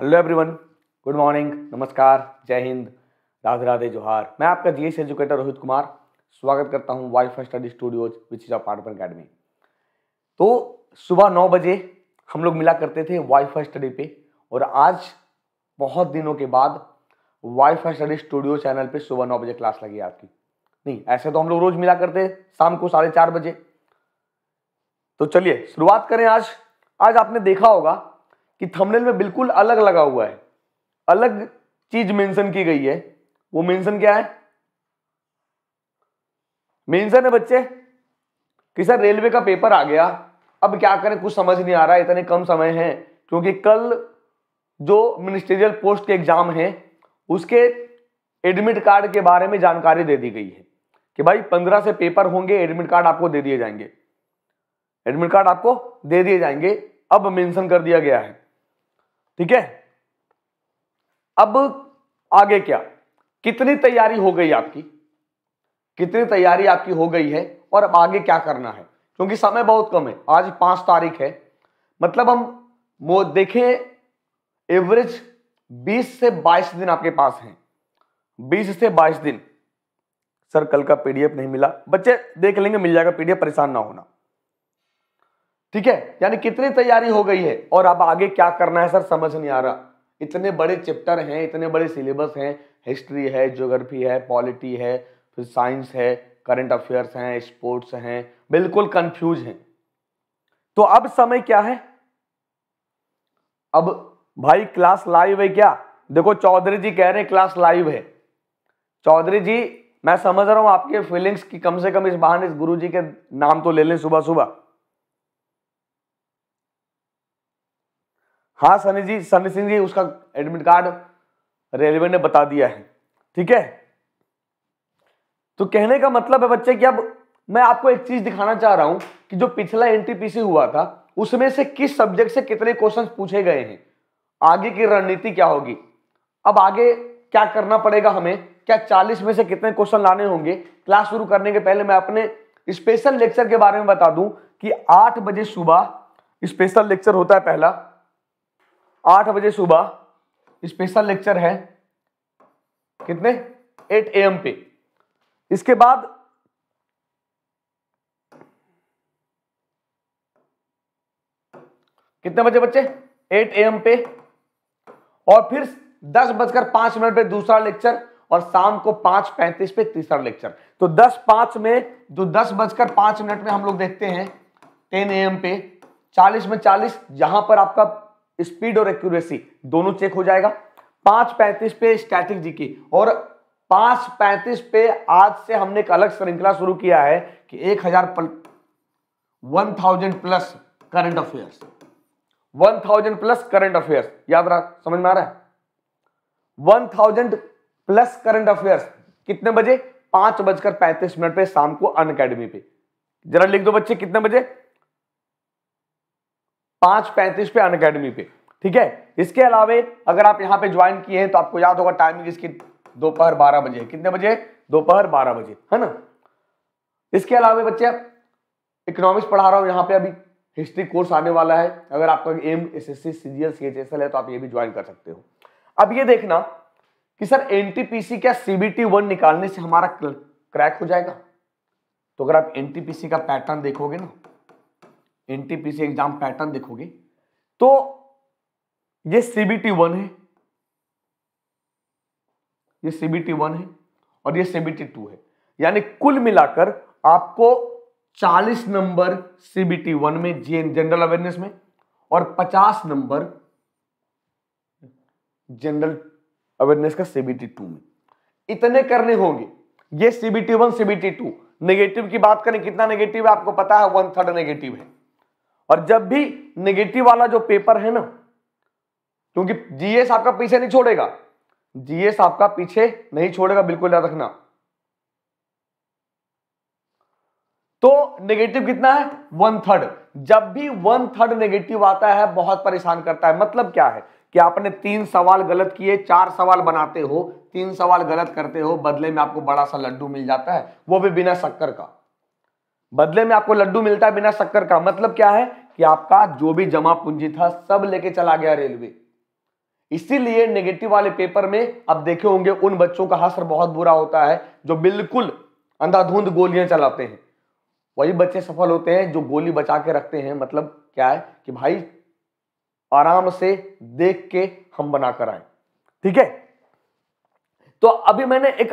hello everyone good morning नमस्कार जय हिंद राधे राधे जोहार मैं आपका जीएस एजुकेटर रोहित कुमार स्वागत करता हूँ फाई study studios which is of academy तो सुबह नौ बजे हम लोग मिला करते थे फाई स्टडी पे और आज बहुत दिनों के बाद फाई स्टडी स्टूडियो चैनल पे सुबह नौ बजे क्लास लगी आपकी नहीं ऐसे तो हम लोग रोज मिला करते शाम को साढ़े चार बजे तो चलिए शुरुआत करें आज आज आपने देखा होगा कि थंबनेल में बिल्कुल अलग लगा हुआ है अलग चीज मेंशन की गई है वो मेंशन क्या है मेंशन है बच्चे कि सर रेलवे का पेपर आ गया अब क्या करें कुछ समझ नहीं आ रहा है इतने कम समय है क्योंकि कल जो मिनिस्ट्रियल पोस्ट के एग्जाम है उसके एडमिट कार्ड के बारे में जानकारी दे दी गई है कि भाई पंद्रह से पेपर होंगे एडमिट कार्ड आपको दे दिए जाएंगे एडमिट कार्ड आपको दे दिए जाएंगे अब मेंशन कर दिया गया है ठीक है अब आगे क्या कितनी तैयारी हो गई आपकी कितनी तैयारी आपकी हो गई है और अब आगे क्या करना है क्योंकि समय बहुत कम है आज पांच तारीख है मतलब हम देखें एवरेज 20 से 22 दिन आपके पास हैं 20 से 22 दिन सर कल का पीडीएफ नहीं मिला बच्चे देख लेंगे मिल जाएगा पीडीएफ परेशान ना होना ठीक है यानी कितनी तैयारी हो गई है और अब आगे क्या करना है सर समझ नहीं आ रहा इतने बड़े चैप्टर हैं इतने बड़े सिलेबस हैं हिस्ट्री है ज्योग्राफी है पॉलिटी है फिर साइंस है करंट अफेयर्स हैं स्पोर्ट्स हैं बिल्कुल कंफ्यूज हैं तो अब समय क्या है अब भाई क्लास लाइव है क्या देखो चौधरी जी कह रहे हैं क्लास लाइव है चौधरी जी मैं समझ रहा हूं आपके फीलिंग्स की कम से कम इस बहाने इस गुरु जी के नाम तो ले लें सुबह सुबह हाँ सनी जी सनी सिंह जी उसका एडमिट कार्ड रेलवे ने बता दिया है ठीक है तो कहने का मतलब है बच्चे कि अब मैं आपको एक चीज दिखाना चाह रहा हूं कि जो पिछला एनटीपीसी हुआ था उसमें से किस सब्जेक्ट से कितने क्वेश्चन पूछे गए हैं आगे की रणनीति क्या होगी अब आगे क्या करना पड़ेगा हमें क्या 40 में से कितने क्वेश्चन लाने होंगे क्लास शुरू करने के पहले मैं अपने स्पेशल लेक्चर के बारे में बता दूं कि आठ बजे सुबह स्पेशल लेक्चर होता है पहला आठ बजे सुबह स्पेशल लेक्चर है कितने एट ए एम पे इसके बाद कितने बजे बच्चे एट ए एम पे और फिर दस बजकर पांच मिनट पे दूसरा लेक्चर और शाम को पांच पैंतीस पे तीसरा लेक्चर तो दस पांच में जो दस बजकर पांच मिनट में हम लोग देखते हैं टेन ए एम पे चालीस में चालीस जहां पर आपका स्पीड और एक्यूरेसी दोनों चेक हो जाएगा पांच पैंतीस पे स्टैटिक जीके और पांच पैंतीस पे आज से हमने एक अलग श्रृंखला शुरू किया है कि एक हजार one thousand plus current affairs one thousand plus current affairs याद रहा समझ में आ रहा है one thousand plus current affairs कितने बजे पांच बजकर पैंतीस मिनट पे शाम को अन अकेडमी पे जरा लिख दो बच्चे कितने बजे पांच पैंतीस पे अन अकेडमी पे ठीक है इसके अलावे अगर आप यहाँ पे ज्वाइन किए हैं तो आपको याद होगा टाइमिंग इसकी दोपहर बारह बजे कितने बजे दोपहर बारह बजे है ना इसके अलावा बच्चे इकोनॉमिक्स पढ़ा रहा हूँ यहाँ पे अभी हिस्ट्री कोर्स आने वाला है अगर आपका M S S C C L C H S L है तो आप ये भी ज्वाइन कर सकते हो अब ये देखना कि सर एनटीपीसी क्या सीबीटी वन निकालने से हमारा क्रैक हो जाएगा तो अगर आप एनटीपीसी का पैटर्न देखोगे ना एनटीपीसी एग्जाम पैटर्न देखोगे तो ये सीबीटी वन है ये सीबीटी वन है और ये सीबीटी टू है यानी कुल मिलाकर आपको 40 नंबर सीबीटी वन में जनरल अवेयरनेस में और 50 नंबर जनरल अवेयरनेस का सीबीटी टू में इतने करने होंगे ये CBT one CBT two negative की बात करें कितना नेगेटिव है आपको पता है वन थर्ड नेगेटिव है और जब भी निगेटिव वाला जो पेपर है ना क्योंकि जीएस आपका पीछे नहीं छोड़ेगा जीएस आपका पीछे नहीं छोड़ेगा बिल्कुल याद रखना तो नेगेटिव कितना है वन थर्ड जब भी वन थर्ड नेगेटिव आता है बहुत परेशान करता है मतलब क्या है कि आपने तीन सवाल गलत किए चार सवाल बनाते हो तीन सवाल गलत करते हो बदले में आपको बड़ा सा लड्डू मिल जाता है वो भी बिना शक्कर का बदले में आपको लड्डू मिलता है बिना शक्कर का मतलब क्या है कि आपका जो भी जमा पूंजी था सब लेके चला गया रेलवे इसीलिए नेगेटिव वाले पेपर में अब देखे होंगे उन बच्चों का हासर बहुत बुरा होता है जो बिल्कुल अंधाधुंध गोलियां चलाते हैं वही बच्चे सफल होते हैं जो गोली बचा के रखते हैं मतलब क्या है कि भाई आराम से देख के हम बना कर आए ठीक है तो अभी मैंने एक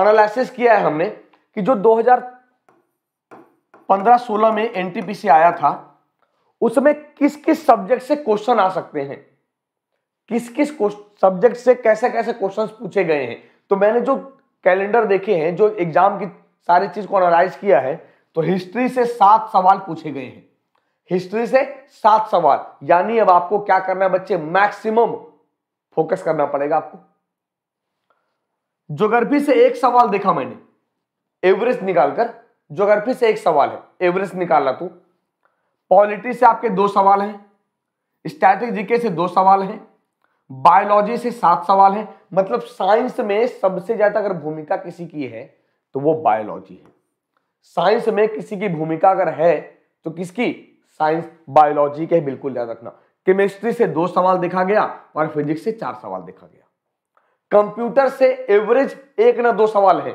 एनालिसिस किया है हमने कि जो 15-16 में एनटीपीसी आया था उसमें किस किस सब्जेक्ट से क्वेश्चन आ सकते हैं किस किस सब्जेक्ट से कैसे कैसे क्वेश्चन पूछे गए हैं तो मैंने जो कैलेंडर देखे हैं जो एग्जाम की सारी चीज को एनालाइज किया है तो हिस्ट्री से सात सवाल पूछे गए हैं हिस्ट्री से सात सवाल यानी अब आपको क्या करना है बच्चे मैक्सिमम फोकस करना पड़ेगा आपको ज्योग्राफी से एक सवाल देखा मैंने एवरेज निकालकर ज्योग्राफी से एक सवाल है एवरेज निकालना तो पॉलिटी से आपके दो सवाल हैं स्टैटिक जीके से दो सवाल हैं बायोलॉजी से सात सवाल हैं मतलब साइंस में सबसे ज्यादा अगर भूमिका किसी की है तो वो बायोलॉजी है साइंस में किसी की भूमिका अगर है तो किसकी साइंस बायोलॉजी के बिल्कुल याद रखना केमिस्ट्री से दो सवाल देखा गया और फिजिक्स से चार सवाल देखा गया कंप्यूटर से एवरेज एक ना दो सवाल है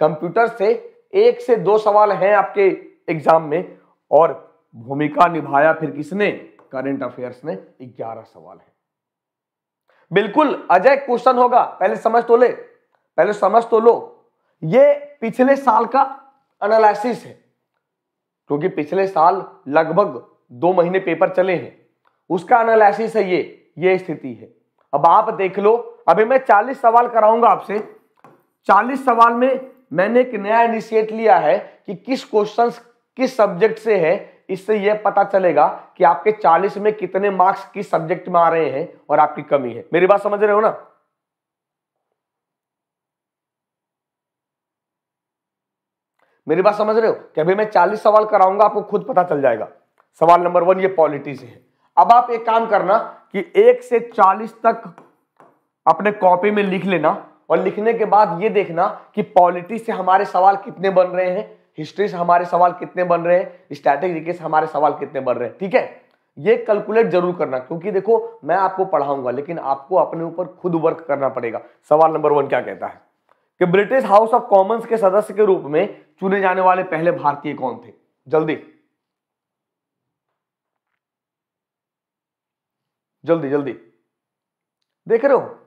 कंप्यूटर से एक से दो सवाल हैं आपके एग्जाम में और भूमिका निभाया फिर किसने करंट अफेयर्स ने ग्यारह सवाल है बिल्कुल अजय क्वेश्चन होगा पहले समझ तो ले पहले समझ तो लो ये पिछले साल का एनालिसिस है क्योंकि पिछले साल लगभग दो महीने पेपर चले हैं उसका एनालिसिस है ये ये स्थिति है अब आप देख लो अभी मैं 40 सवाल कराऊंगा आपसे 40 सवाल में मैंने एक नया इनिशिएट लिया है कि किस क्वेश्चन किस सब्जेक्ट से है इससे यह पता चलेगा कि आपके 40 में कितने मार्क्स किस सब्जेक्ट में आ रहे हैं और आपकी कमी है मेरी बात समझ रहे हो ना मेरी बात समझ रहे हो कि अभी मैं 40 सवाल कराऊंगा आपको खुद पता चल जाएगा सवाल नंबर वन ये पॉलिटी से है अब आप एक काम करना कि एक से 40 तक अपने कॉपी में लिख लेना और लिखने के बाद ये देखना कि पॉलिटी से हमारे सवाल कितने बन रहे हैं हिस्ट्री से हमारे सवाल कितने बन रहे हैं स्टैटिक से हमारे सवाल कितने बन रहे हैं ठीक है ये कैलकुलेट जरूर करना क्योंकि देखो मैं आपको पढ़ाऊंगा लेकिन आपको अपने ऊपर खुद वर्क करना पड़ेगा सवाल नंबर वन क्या कहता है कि ब्रिटिश हाउस ऑफ कॉमन्स के सदस्य के रूप में चुने जाने वाले पहले भारतीय कौन थे जल्दी जल्दी जल्दी देख रहे हो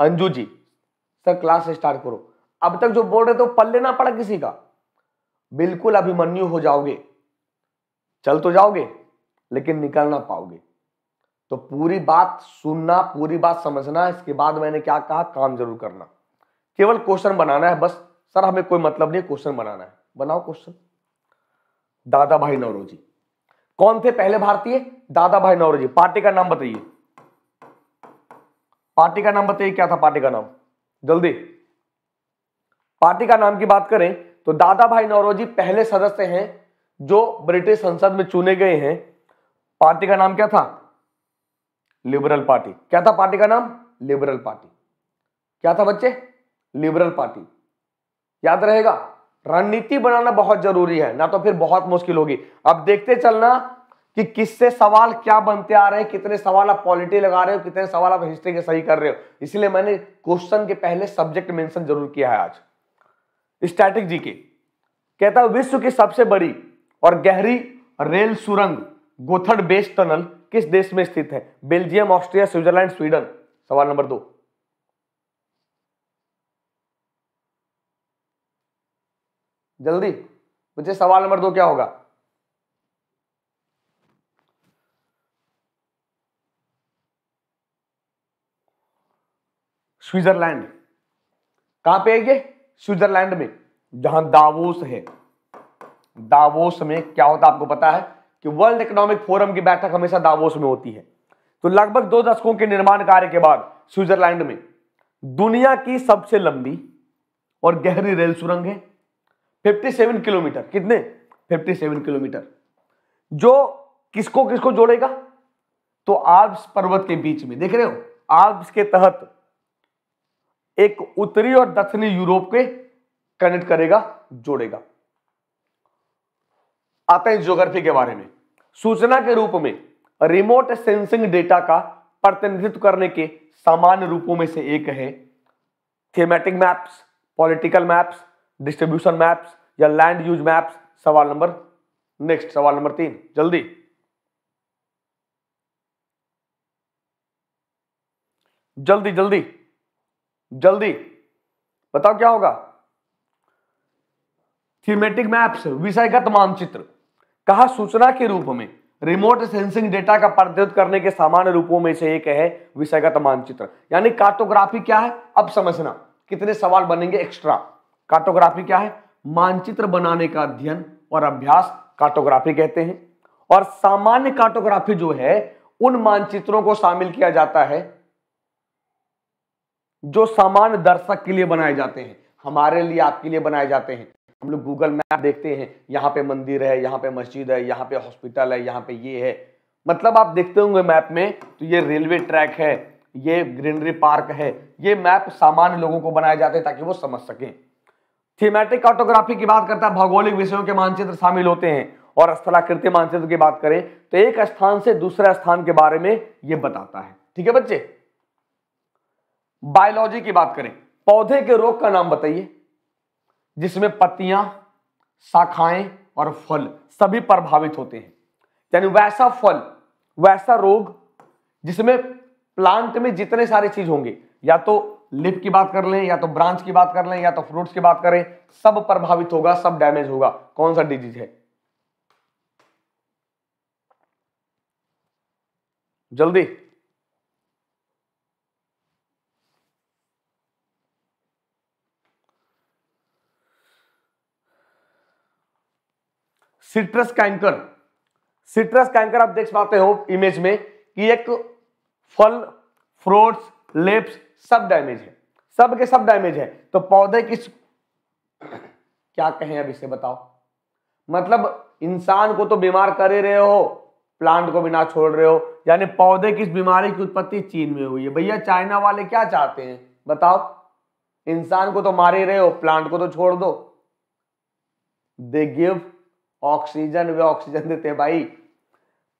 Anju ji sir class start करो अब तक जो बोल रहे थे पल लेना पड़ा किसी का बिल्कुल अभिमन्यु हो जाओगे चल तो जाओगे लेकिन निकल ना पाओगे तो पूरी बात सुनना पूरी बात समझना इसके बाद मैंने क्या कहा काम जरूर करना केवल क्वेश्चन बनाना है बस सर हमें कोई मतलब नहीं क्वेश्चन बनाना है बनाओ क्वेश्चन दादा भाई नवरोजी कौन थे पहले भारतीय दादा भाई नवरोजी पार्टी का नाम बताइए पार्टी का नाम बताइए क्या था पार्टी का नाम जल्दी पार्टी का नाम की बात करें तो दादा भाई नौरोजी पहले सदस्य हैं जो ब्रिटिश संसद में चुने गए हैं पार्टी का नाम क्या था लिबरल पार्टी क्या था पार्टी का नाम लिबरल पार्टी क्या था बच्चे लिबरल पार्टी याद रहेगा रणनीति बनाना बहुत जरूरी है ना तो फिर बहुत मुश्किल होगी अब देखते चलना कि किससे सवाल क्या बनते आ रहे हैं कितने सवाल आप पॉलिटी लगा रहे हो कितने सवाल आप हिस्ट्री के सही कर रहे हो इसलिए मैंने क्वेश्चन के पहले सब्जेक्ट मेंशन जरूर किया है आज स्टैटिक जी के कहता है विश्व की सबसे बड़ी और गहरी रेल सुरंग गोथड बेस टनल किस देश में स्थित है बेल्जियम ऑस्ट्रिया स्विट्जरलैंड स्वीडन सवाल नंबर दो जल्दी मुझे सवाल नंबर दो क्या होगा स्विट्जरलैंड कहां पे है ये स्विट्जरलैंड में जहां दावोस है दावोस में क्या होता है आपको पता है कि वर्ल्ड इकोनॉमिक फोरम की बैठक हमेशा दावोस में होती है तो लगभग दो दशकों के निर्माण कार्य के बाद स्विट्जरलैंड में दुनिया की सबसे लंबी और गहरी रेल सुरंग है 57 किलोमीटर कितने 57 किलोमीटर जो किसको किसको जोड़ेगा तो आल्प्स पर्वत के बीच में देख रहे हो आल्प्स के तहत एक उत्तरी और दक्षिणी यूरोप के कनेक्ट करेगा जोड़ेगा आते हैं ज्योग्राफी के बारे में सूचना के रूप में रिमोट सेंसिंग डेटा का प्रतिनिधित्व करने के सामान्य रूपों में से एक है thematic maps political maps distribution maps या लैंड यूज मैप्स सवाल नंबर नेक्स्ट सवाल नंबर तीन जल्दी जल्दी जल्दी जल्दी बताओ क्या होगा थीमेटिक मैप्स विषयगत मानचित्र कहा सूचना के रूप में रिमोट सेंसिंग डेटा का प्रद्युत करने के सामान्य रूपों में से एक है विषयगत मानचित्र यानी कार्टोग्राफी क्या है अब समझना कितने सवाल बनेंगे एक्स्ट्रा कार्टोग्राफी क्या है मानचित्र बनाने का अध्ययन और अभ्यास कार्टोग्राफी कहते हैं और सामान्य कार्टोग्राफी जो है उन मानचित्रों को शामिल किया जाता है जो सामान्य दर्शक के लिए बनाए जाते हैं हमारे लिए आपके लिए बनाए जाते हैं हम लोग गूगल मैप देखते हैं यहाँ पे मंदिर है यहाँ पे मस्जिद है यहाँ पे हॉस्पिटल है यहाँ पे ये है मतलब आप देखते होंगे मैप में तो ये रेलवे ट्रैक है ये ग्रीनरी पार्क है ये मैप सामान्य लोगों को बनाए जाते हैं ताकि वो समझ सकें थीमेटिक ऑटोग्राफी की बात करता है भौगोलिक विषयों के मानचित्र शामिल होते हैं और स्थलाकृति मानचित्र की बात करें तो एक स्थान से दूसरे स्थान के बारे में ये बताता है ठीक है बच्चे बायोलॉजी की बात करें पौधे के रोग का नाम बताइए जिसमें पत्तियां शाखाएं और फल सभी प्रभावित होते हैं यानी वैसा फल वैसा रोग जिसमें प्लांट में जितने सारे चीज होंगे या तो लिप की बात कर लें या तो ब्रांच की बात कर लें या तो फ्रूट्स की बात करें सब प्रभावित होगा सब डैमेज होगा कौन सा डिजीज है जल्दी सिट्रस कैंकर सिट्रस कैंकर आप देख पाते हो इमेज में कि एक फल फ्रूट्स लेप्स सब डैमेज है सब के सब डैमेज है तो पौधे किस क्या कहें अब इसे बताओ मतलब इंसान को तो बीमार कर ही रहे हो प्लांट को बिना छोड़ रहे हो यानी पौधे किस बीमारी की उत्पत्ति चीन में हुई है भैया चाइना वाले क्या चाहते हैं बताओ इंसान को तो मार ही रहे हो प्लांट को तो छोड़ दो दे गिव ऑक्सीजन वे ऑक्सीजन देते हैं भाई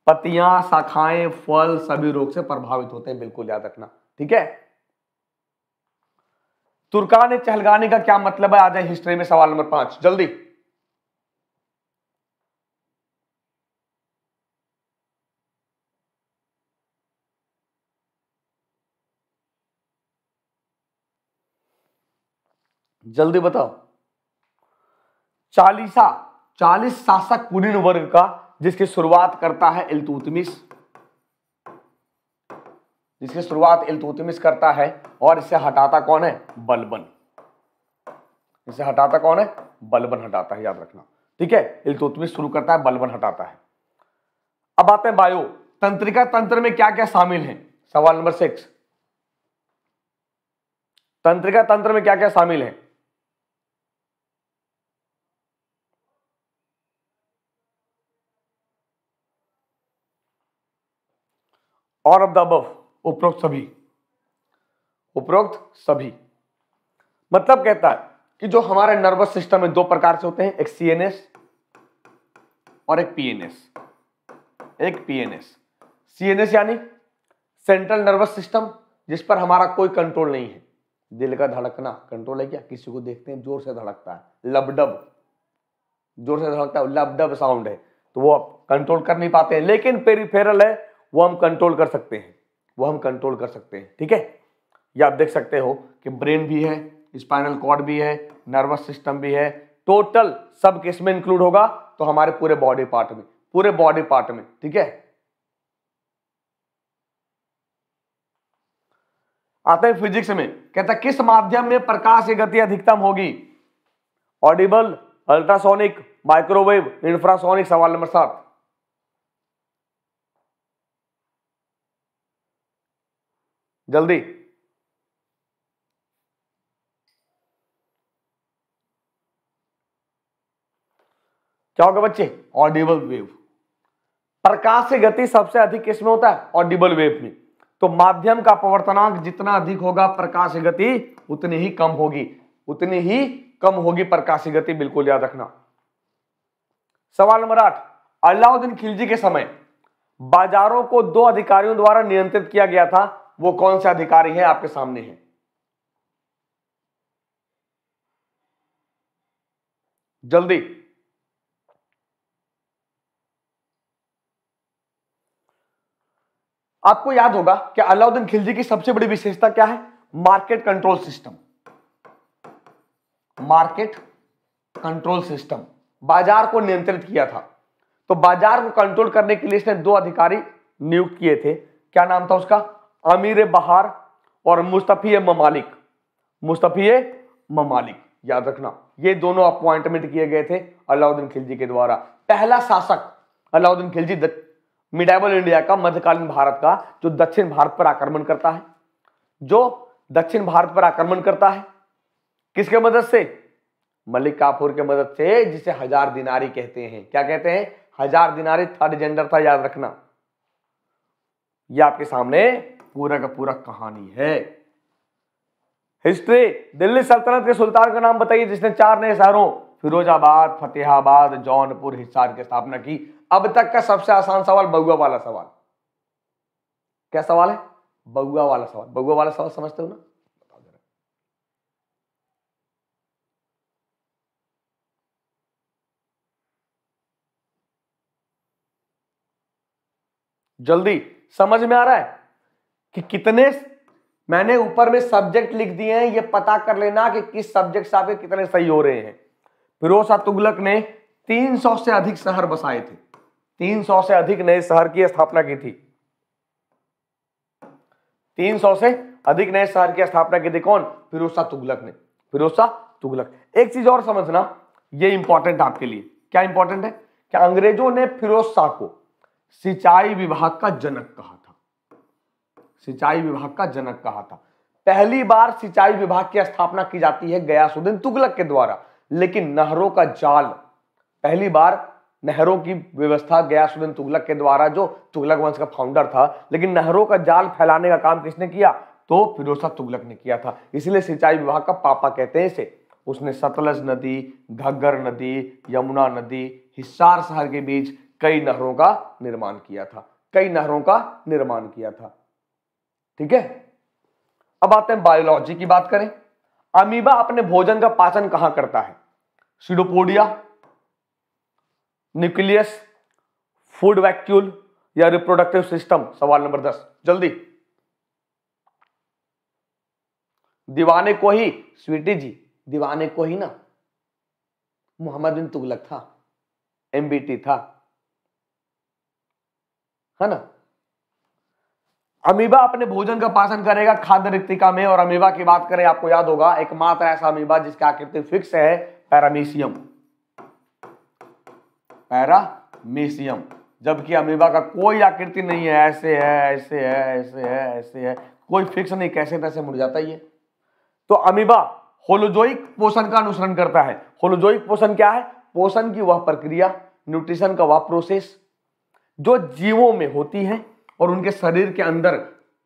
पतियां शाखाएं फल सभी रोग से प्रभावित होते हैं बिल्कुल याद रखना ठीक है तुर्कान चहलगाने का क्या मतलब है आ जाए हिस्ट्री में सवाल नंबर पांच जल्दी जल्दी बताओ चालीसा चालीस शासक कुलीन वर्ग का जिसकी शुरुआत करता है इलतुतमिस जिसकी शुरुआत इलतुतमिस करता है और इसे हटाता कौन है बलबन इसे हटाता कौन है बलबन हटाता है याद रखना ठीक है इलतुतमिस शुरू करता है बलबन हटाता है अब आते हैं बायो तंत्रिका तंत्र में क्या क्या शामिल है सवाल नंबर सिक्स तंत्रिका तंत्र में क्या क्या शामिल है और अब दबव उपरोक्त सभी उपरोक्त सभी मतलब कहता है कि जो हमारे नर्वस सिस्टम में दो प्रकार से होते हैं एक सीएनएस और एक पीएनएस एक पीएनएस सीएनएस यानी सेंट्रल नर्वस सिस्टम जिस पर हमारा कोई कंट्रोल नहीं है दिल का धड़कना कंट्रोल है क्या किसी को देखते हैं जोर से धड़कता है लबडब जोर से धड़कता है लबडब साउंड है तो वो कंट्रोल कर नहीं पाते हैं लेकिन पेरिफेरल है वो हम कंट्रोल कर सकते हैं वो हम कंट्रोल कर सकते हैं ठीक है या आप देख सकते हो कि ब्रेन भी है स्पाइनल कॉर्ड भी है नर्वस सिस्टम भी है टोटल सब किस में इंक्लूड होगा तो हमारे पूरे बॉडी पार्ट में पूरे बॉडी पार्ट में ठीक है आते हैं फिजिक्स में कहता किस माध्यम में प्रकाश की गति अधिकतम होगी ऑडिबल अल्ट्रासोनिक माइक्रोवेव इंफ्रासोनिक सवाल नंबर सात जल्दी क्या होगा बच्चे ऑडिबल वेव प्रकाश की गति सबसे अधिक किसमें होता है ऑडिबल वेव में तो माध्यम का प्रवर्तनांक जितना अधिक होगा प्रकाश गति उतनी ही कम होगी उतनी ही कम होगी प्रकाश गति बिल्कुल याद रखना सवाल नंबर आठ अलाउद्दीन खिलजी के समय बाजारों को दो अधिकारियों द्वारा नियंत्रित किया गया था वो कौन से अधिकारी है आपके सामने है जल्दी आपको याद होगा कि अलाउद्दीन खिलजी की सबसे बड़ी विशेषता क्या है market control system market control system बाजार को नियंत्रित किया था तो बाजार को कंट्रोल करने के लिए इसने दो अधिकारी नियुक्त किए थे क्या नाम था उसका अमीर बहार और मुस्तफ़ी ममालिक मुस्तफ़ी ममालिक याद रखना ये दोनों अपॉइंटमेंट किए गए थे अलाउद्दीन खिलजी के द्वारा पहला शासक अलाउद्दीन खिलजी मिडाइबल इंडिया का मध्यकालीन भारत का जो दक्षिण भारत पर आक्रमण करता है जो दक्षिण भारत पर आक्रमण करता है किसके मदद से मलिक काफूर के मदद से जिसे हजार दिनारी कहते हैं क्या कहते हैं हजार दिनारी थर्ड जेंडर था याद रखना यह आपके सामने पूरा का पूरा कहानी है हिस्ट्री दिल्ली सल्तनत के सुल्तान का नाम बताइए जिसने चार नए शहरों फिरोजाबाद फतेहाबाद जौनपुर हिसार की स्थापना की अब तक का सबसे आसान सवाल बगुआ वाला सवाल क्या सवाल है बगुआ वाला सवाल बगुआ वाला सवाल समझते हो ना जल्दी समझ में आ रहा है कि कितने मैंने ऊपर में सब्जेक्ट लिख दिए हैं ये पता कर लेना कि किस सब्जेक्ट से आपके कितने सही हो रहे हैं फिरोज शाह तुगलक ने 300 से अधिक शहर बसाए थे 300 से अधिक नए शहर की स्थापना की थी 300 से अधिक नए शहर की स्थापना की थी कौन फिरोज शाह तुगलक ने फिरोज शाह तुगलक एक चीज और समझना ये इंपॉर्टेंट आपके लिए क्या इंपॉर्टेंट है कि अंग्रेजों ने फिरोज शाह को सिंचाई विभाग का जनक कहा सिंचाई विभाग का जनक कहा था पहली बार सिंचाई विभाग की स्थापना की जाती है गया सुदिन तुगलक के द्वारा लेकिन नहरों का जाल पहली बार नहरों की व्यवस्था गया सुदिन तुगलक के द्वारा जो तुगलक वंश का फाउंडर था लेकिन नहरों का जाल फैलाने का काम किसने किया तो फिरोसा तुगलक ने किया था इसलिए सिंचाई विभाग का पापा कहते हैं इसे उसने सतलज नदी घग्गर नदी यमुना नदी हिसार शहर के बीच कई नहरों का निर्माण किया था कई नहरों का निर्माण किया था ठीक है अब आते हैं बायोलॉजी की बात करें अमीबा अपने भोजन का पाचन कहां करता है सीडोपोडिया न्यूक्लियस फूड वैक्यूल या रिप्रोडक्टिव सिस्टम सवाल नंबर दस जल्दी दीवाने को ही स्वीटी जी दीवाने को ही ना मोहम्मद बिन तुगलक था एमबीटी था है ना अमीबा अपने भोजन का पाचन करेगा खाद्य रिक्तिका में और अमीबा की बात करें आपको याद होगा एकमात्र ऐसा अमीबा जिसकी आकृति फिक्स है पैरामीशियम पैरामीशियम जबकि अमीबा का कोई आकृति नहीं है ऐसे है ऐसे है ऐसे है ऐसे है कोई फिक्स नहीं कैसे तैसे मुड़ जाता है ये तो अमीबा होलोजोइक पोषण का अनुसरण करता है होलोजोइक पोषण क्या है पोषण की वह प्रक्रिया न्यूट्रिशन का वह प्रोसेस जो जीवों में होती है और उनके शरीर के अंदर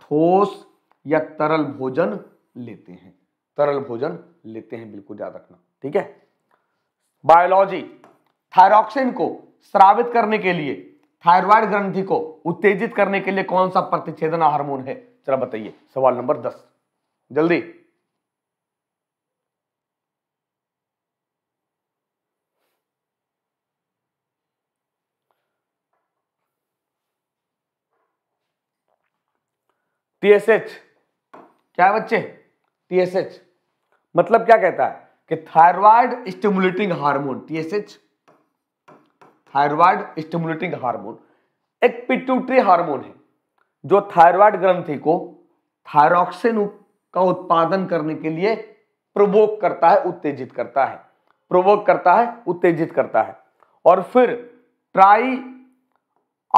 ठोस या तरल भोजन लेते हैं तरल भोजन लेते हैं बिल्कुल याद रखना ठीक है बायोलॉजी थायरॉक्सिन को श्रावित करने के लिए थायरॉयड ग्रंथि को उत्तेजित करने के लिए कौन सा प्रतिच्छेदन हार्मोन है जरा बताइए सवाल नंबर दस जल्दी टीएसएच क्या है बच्चे टीएसएच मतलब क्या कहता है कि thyroid stimulating hormone TSH thyroid stimulating hormone एक पिट्यूटरी हार्मोन है जो थायराइड ग्रंथि को थायरोक्सिन का उत्पादन करने के लिए प्रोवोक करता है उत्तेजित करता है प्रोवोक करता है उत्तेजित करता है और फिर ट्राई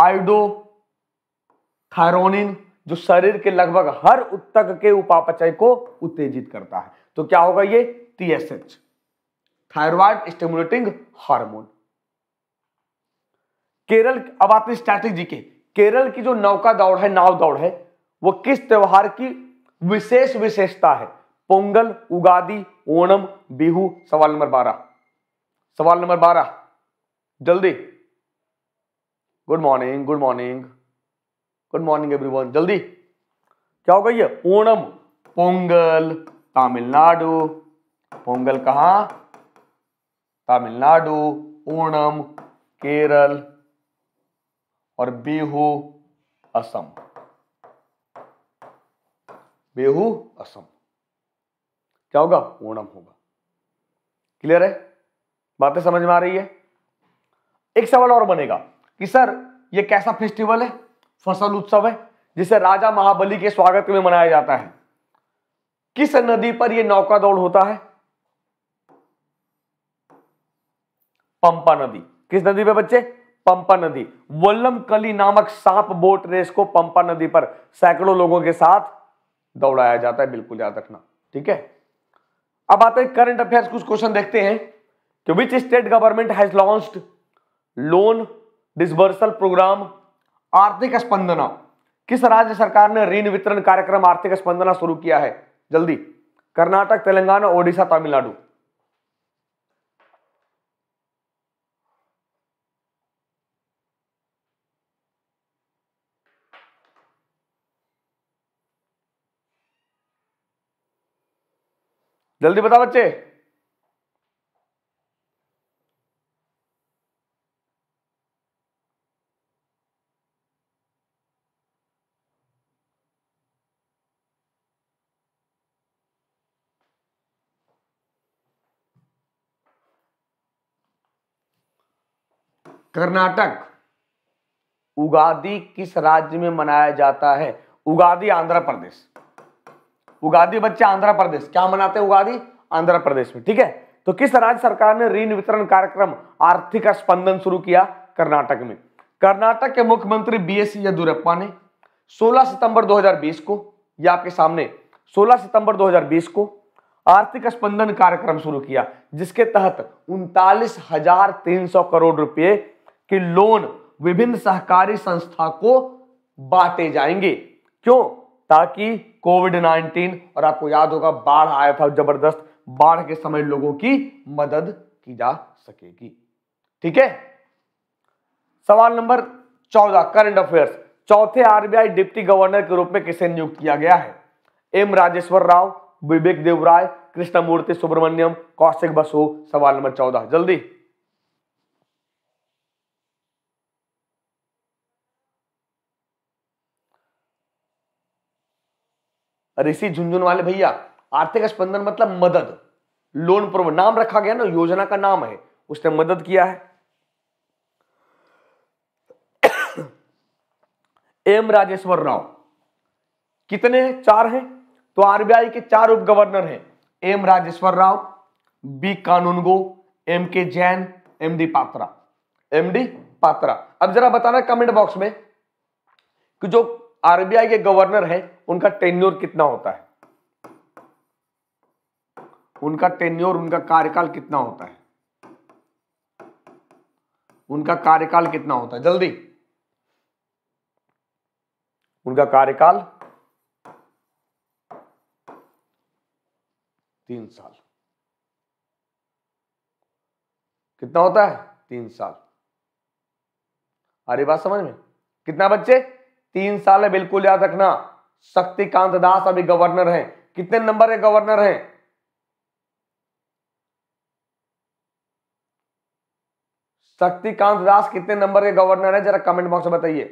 आइडो थायरोनिन जो शरीर के लगभग हर उत्तक के उपापचय को उत्तेजित करता है तो क्या होगा ये TSH thyroid stimulating hormone Kerala अब आते स्ट्रैटेजी के केरल की जो नौका दौड़ है नाव दौड़ है वो किस त्योहार की विशेष विशेषता है पोंगल उगादी ओणम बिहू सवाल नंबर बारह सवाल नंबर बारह जल्दी good morning good morning good morning everyone जल्दी क्या होगा ये ओणम पोंगल तमिलनाडु पोंगल कहा तमिलनाडु ओणम केरल और बिहू असम बेहू असम क्या होगा ओणम होगा क्लियर है बातें समझ में आ रही है एक सवाल और बनेगा कि सर ये कैसा फेस्टिवल है फसल उत्सव है जिसे राजा महाबली के स्वागत में मनाया जाता है किस नदी पर यह नौका दौड़ होता है पंपा नदी किस नदी पर बच्चे पंपा नदी वल्लम कली नामक सांप बोट रेस को पंपा नदी पर सैकड़ों लोगों के साथ दौड़ाया जाता है बिल्कुल याद रखना ठीक है अब आते हैं करंट अफेयर्स कुछ क्वेश्चन देखते हैं कि which state government has launched loan disbursal programme Arthika Spandana किस राज्य सरकार ने ऋण वितरण कार्यक्रम आर्थिक स्पंदना शुरू किया है जल्दी कर्नाटक तेलंगाना ओडिशा तमिलनाडु जल्दी बताओ बच्चे कर्नाटक उगादी किस राज्य में मनाया जाता है उगादी आंध्र प्रदेश उगादी बच्चे आंध्र प्रदेश क्या मनाते हैं उगादी आंध्र प्रदेश में ठीक है तो किस राज्य सरकार ने ऋण वितरण कार्यक्रम आर्थिक स्पंदन शुरू किया कर्नाटक में कर्नाटक के मुख्यमंत्री बी एस येदुरप्पा ने 16 सितंबर 2020 को यह आपके सामने 16 सितंबर 2020 को आर्थिक स्पंदन कार्यक्रम शुरू किया जिसके तहत उनतालीस हजार तीन सौ करोड़ रुपए कि लोन विभिन्न सहकारी संस्था को बांटे जाएंगे क्यों ताकि कोविड 19 और आपको याद होगा बाढ़ आया था जबरदस्त बाढ़ के समय लोगों की मदद की जा सकेगी ठीक है सवाल नंबर चौदह करंट अफेयर्स चौथे आरबीआई डिप्टी गवर्नर के रूप में किसे नियुक्त किया गया है एम राजेश्वर राव विवेक देवराय कृष्णमूर्ति सुब्रमण्यम कौशिक बसु सवाल नंबर चौदह जल्दी ऋषि झुंझुन वाले भैया आर्थिक स्पंदन मतलब मदद लोन प्रोग्राम नाम रखा गया ना योजना का नाम है उसने मदद किया है एम राजेश्वर राव कितने हैं चार हैं तो आरबीआई के चार उप गवर्नर हैं M Rajeshwar Rao B Kanungo M K Jain M D Patra M D Patra अब जरा बताना कमेंट बॉक्स में कि जो आरबीआई के गवर्नर है उनका टेन्योर कितना होता है उनका टेन्योर उनका कार्यकाल कितना होता है उनका कार्यकाल कितना होता है जल्दी उनका कार्यकाल तीन साल कितना होता है तीन साल अरे बात समझ में कितना बच्चे तीन साल है बिल्कुल याद रखना शक्तिकांत दास अभी गवर्नर हैं कितने नंबर के गवर्नर हैं शक्तिकांत दास कितने नंबर के गवर्नर है जरा कमेंट बॉक्स में बताइए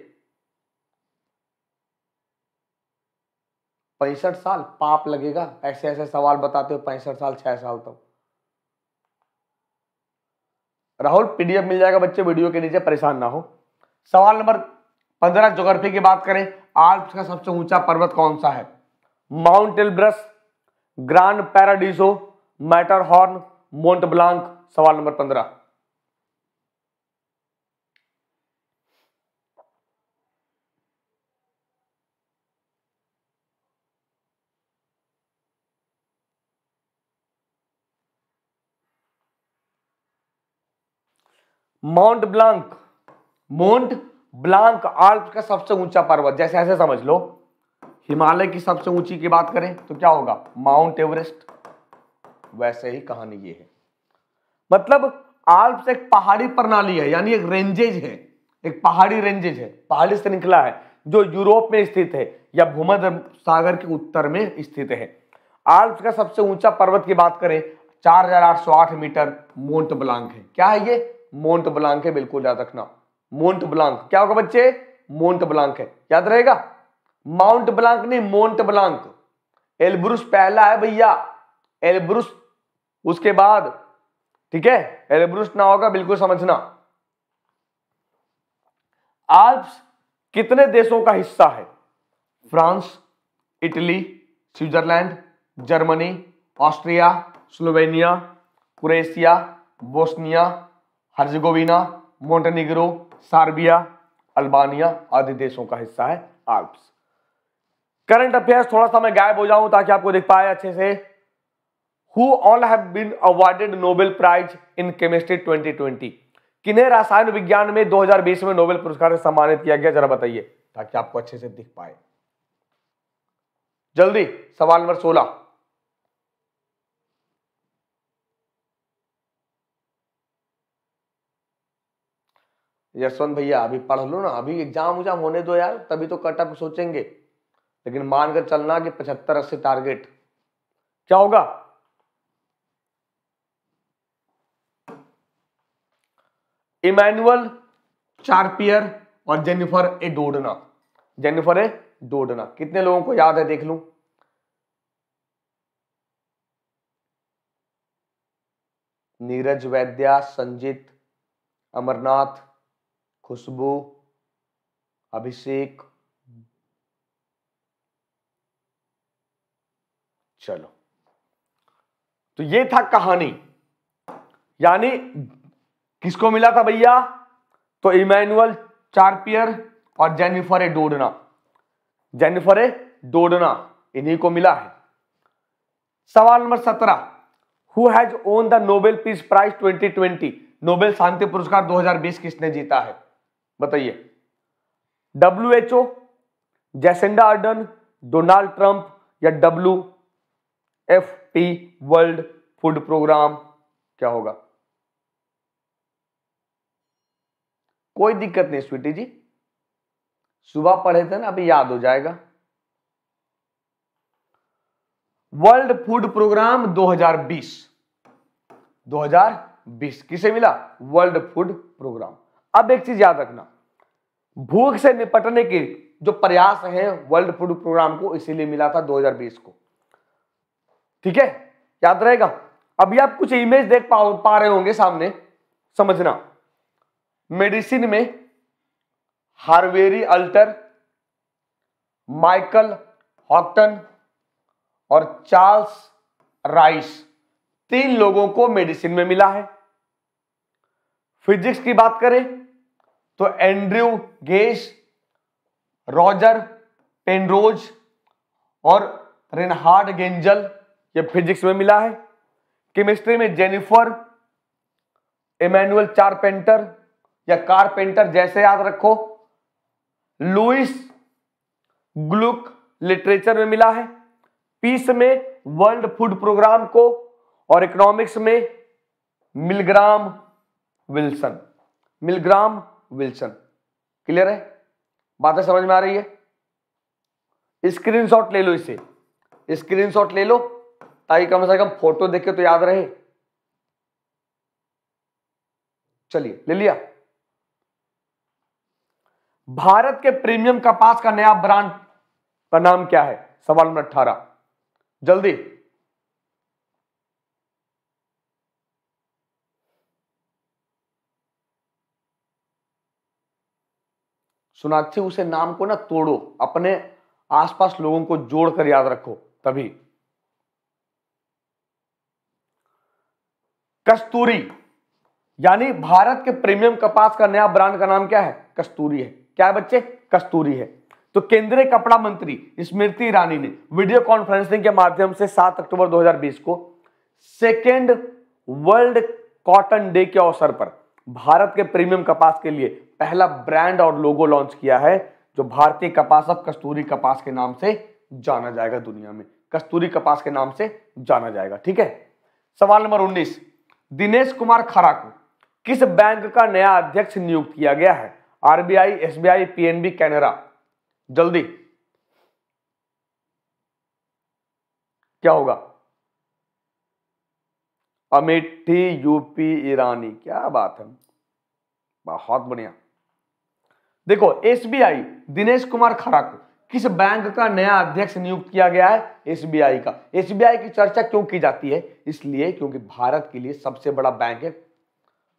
पैंसठ साल पाप लगेगा ऐसे ऐसे सवाल बताते हो पैंसठ साल छह साल तो राहुल पीडीएफ मिल जाएगा बच्चे वीडियो के नीचे परेशान ना हो सवाल नंबर पंद्रह जोग्राफी की बात करें आल्प्स का सबसे ऊंचा पर्वत कौन सा है Mount Elbrus grand Matterhorn Mont Blanc सवाल नंबर पंद्रह Mount Blanc Mount Blanc Alp का सबसे ऊंचा पर्वत जैसे ऐसे समझ लो हिमालय की सबसे ऊंची की बात करें तो क्या होगा माउंट एवरेस्ट वैसे ही कहानी ये है मतलब आल्प एक पहाड़ी प्रणाली है यानी एक रेंजेज है एक पहाड़ी रेंजेज है पहाड़ी से निकला है जो यूरोप में स्थित है या भूमध सागर के उत्तर में स्थित है आल्प का सबसे ऊंचा पर्वत की बात करें 4808 मीटर मोन्ट ब्लांक है क्या है ये मोन्ट ब्लांक है बिल्कुल याद रखना मोन्ट ब्लांक क्या होगा बच्चे मोन्ट ब्लांक है याद रहेगा माउंट ब्लांक नहीं मोन्ट ब्लांक एलब्रुस पहला है भैया एलब्रुस उसके बाद ठीक है एलब्रुस ना होगा बिल्कुल समझना आल्प्स कितने देशों का हिस्सा है France Italy Switzerland Germany Austria Slovenia Croatia Bosnia Herzegovina Montenegro Serbia Albania आदि देशों का हिस्सा है आल्प्स करंट अफेयर्स थोड़ा सा मैं गायब हो जाऊं ताकि आपको दिख पाए अच्छे से who all have been awarded Nobel prize in chemistry 2020 किन्हें रासायन विज्ञान में 2020 में नोबेल पुरस्कार से सम्मानित किया गया जरा बताइए ताकि आपको अच्छे से दिख पाए जल्दी सवाल नंबर सोलह यशवंत भैया अभी पढ़ लो ना अभी एग्जाम उजाम होने दो यार तभी तो कट ऑफ सोचेंगे लेकिन मानकर चलना कि पचहत्तर अस्सी टारगेट क्या होगा इमैनुअल चार्पियर और जेनिफर ए डोडना जेनिफर ए डोडना कितने लोगों को याद है देख लू नीरज वैद्या संजीत अमरनाथ खुशबू अभिषेक चलो तो ये था कहानी यानी किसको मिला था भैया तो इमैनुअल चार्पियर और जेनिफर ए डोडना जेनिफर ए डोडना इन्हीं को मिला है सवाल नंबर सत्रह who has won the Nobel peace prize 2020 Nobel शांति पुरस्कार 2020 किसने जीता है बताइए W H O Jacinda Ardern Donald Trump या W F T world food programme क्या होगा कोई दिक्कत नहीं स्वीटी जी सुबह पढ़े थे ना अभी याद हो जाएगा वर्ल्ड फूड प्रोग्राम 2020 2020 किसे मिला वर्ल्ड फूड प्रोग्राम अब एक चीज याद रखना भूख से निपटने के जो प्रयास है वर्ल्ड फूड प्रोग्राम को इसीलिए मिला था 2020 को ठीक है याद रहेगा अभी आप कुछ इमेज देख पा पा रहे होंगे सामने समझना मेडिसिन में हार्वेरी अल्टर माइकल हॉक्टन और चार्ल्स राइस तीन लोगों को मेडिसिन में मिला है फिजिक्स की बात करें तो एंड्रयू गेस रॉजर पेनरोज और रेनहार्ड गेंजल ये फिजिक्स में मिला है केमिस्ट्री में जेनिफर इमैनुअल चारपेंटर या कारपेंटर जैसे याद रखो लुइस ग्लुक लिटरेचर में मिला है पीस में वर्ल्ड फूड प्रोग्राम को और इकोनॉमिक्स में Milgrom Wilson Milgrom Wilson clear है बातें समझ में आ रही है स्क्रीनशॉट ले लो इसे स्क्रीनशॉट ले लो ताकि कम से कम फोटो देखे तो याद रहे चलिए ले लिया भारत के प्रीमियम कपास का नया ब्रांड का नाम क्या है सवाल नंबर अठारह जल्दी सोनाक्षी उसे नाम को ना तोड़ो अपने आसपास लोगों को जोड़कर याद रखो तभी कस्तूरी यानी भारत के प्रीमियम कपास का नया ब्रांड का नाम क्या है कस्तूरी है क्या है बच्चे कस्तूरी है तो केंद्रीय कपड़ा मंत्री स्मृति ईरानी ने वीडियो कॉन्फ्रेंसिंग के माध्यम से 7 अक्टूबर 2020 को सेकेंड वर्ल्ड कॉटन डे के अवसर पर भारत के प्रीमियम कपास के लिए पहला ब्रांड और लोगो लॉन्च किया है जो भारतीय कपास अब कस्तूरी कपास के नाम से जाना जाएगा दुनिया में कस्तूरी कपास के नाम से जाना जाएगा ठीक है सवाल नंबर उन्नीस दिनेश कुमार खरा को किस बैंक का नया अध्यक्ष नियुक्त किया गया है आरबीआई एसबीआई पीएनबी कैनरा जल्दी क्या होगा अमेठी यूपी ईरानी क्या बात है बहुत बढ़िया देखो एसबीआई दिनेश कुमार खरा को किस बैंक का नया अध्यक्ष नियुक्त किया गया है एसबीआई का एसबीआई की चर्चा क्यों की जाती है इसलिए क्योंकि भारत के लिए सबसे बड़ा बैंक है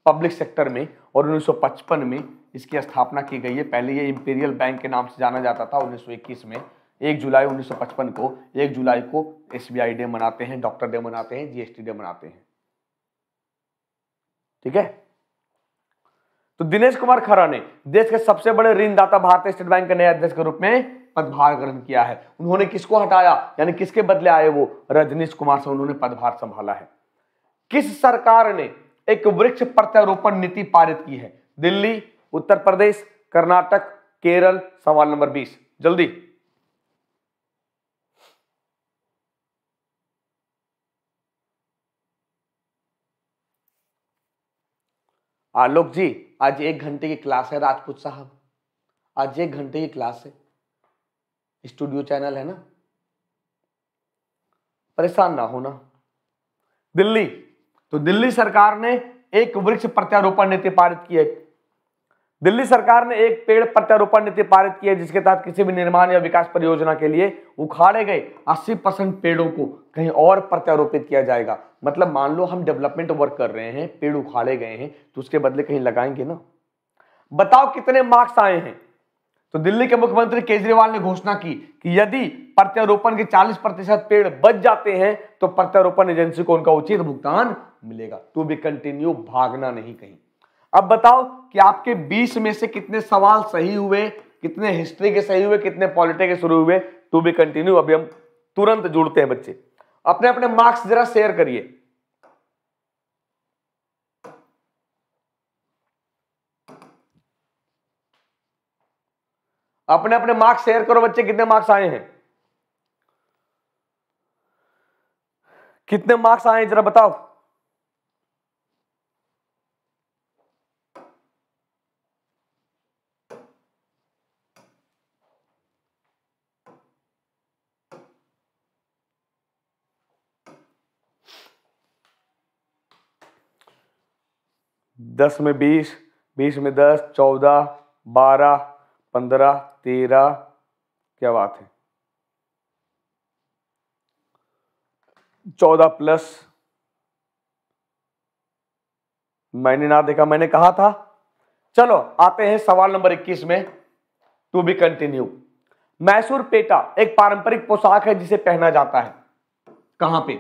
पब्लिक सेक्टर में और 1955 में इसकी स्थापना की गई है पहले ये इंपीरियल बैंक के नाम से जाना जाता था 1921 में एक जुलाई 1955 को एक जुलाई को एसबीआई डे मनाते हैं डॉक्टर डे मनाते हैं जीएसटी डे मनाते हैं ठीक है तो दिनेश कुमार खरा ने देश के सबसे बड़े ऋणदाता भारतीय स्टेट बैंक के नए अध्यक्ष के रूप में पदभार ग्रहण किया है उन्होंने किसको हटाया यानी किसके बदले आए वो रजनीश कुमार से उन्होंने पदभार संभाला है किस सरकार ने एक वृक्ष प्रत्यारोपण नीति पारित की है दिल्ली उत्तर प्रदेश कर्नाटक केरल सवाल नंबर बीस जल्दी आलोक जी आज एक घंटे की क्लास है राजपूत साहब आज एक घंटे की क्लास है स्टूडियो चैनल है ना परेशान ना होना दिल्ली तो दिल्ली सरकार ने एक वृक्ष प्रत्यारोपण नीति पारित की है दिल्ली सरकार ने एक पेड़ प्रत्यारोपण नीति पारित की है जिसके तहत किसी भी निर्माण या विकास परियोजना के लिए उखाड़े गए 80 परसेंट पेड़ों को कहीं और प्रत्यारोपित किया जाएगा मतलब मान लो हम डेवलपमेंट वर्क कर रहे हैं पेड़ उखाड़े गए हैं तो उसके बदले कहीं लगाएंगे ना बताओ कितने मार्क्स आए हैं तो दिल्ली के मुख्यमंत्री केजरीवाल ने घोषणा की कि यदि प्रत्यारोपण के 40 प्रतिशत पेड़ बच जाते हैं तो प्रत्यारोपण एजेंसी को उनका उचित भुगतान मिलेगा टू बी कंटिन्यू भागना नहीं कहीं अब बताओ कि आपके 20 में से कितने सवाल सही हुए कितने हिस्ट्री के सही हुए कितने पॉलिटिक्स के शुरू हुए टू बी कंटिन्यू अभी हम तुरंत जुड़ते हैं बच्चे अपने अपने मार्क्स जरा शेयर करिए अपने अपने मार्क्स शेयर करो बच्चे कितने मार्क्स आए हैं कितने मार्क्स आए जरा बताओ दस में बीस बीस में दस चौदह बारह पंद्रह तेरह क्या बात है चौदह प्लस मैंने ना देखा मैंने कहा था चलो आते हैं सवाल नंबर 21 में to be continue Mysore peta एक पारंपरिक पोशाक है जिसे पहना जाता है कहां पे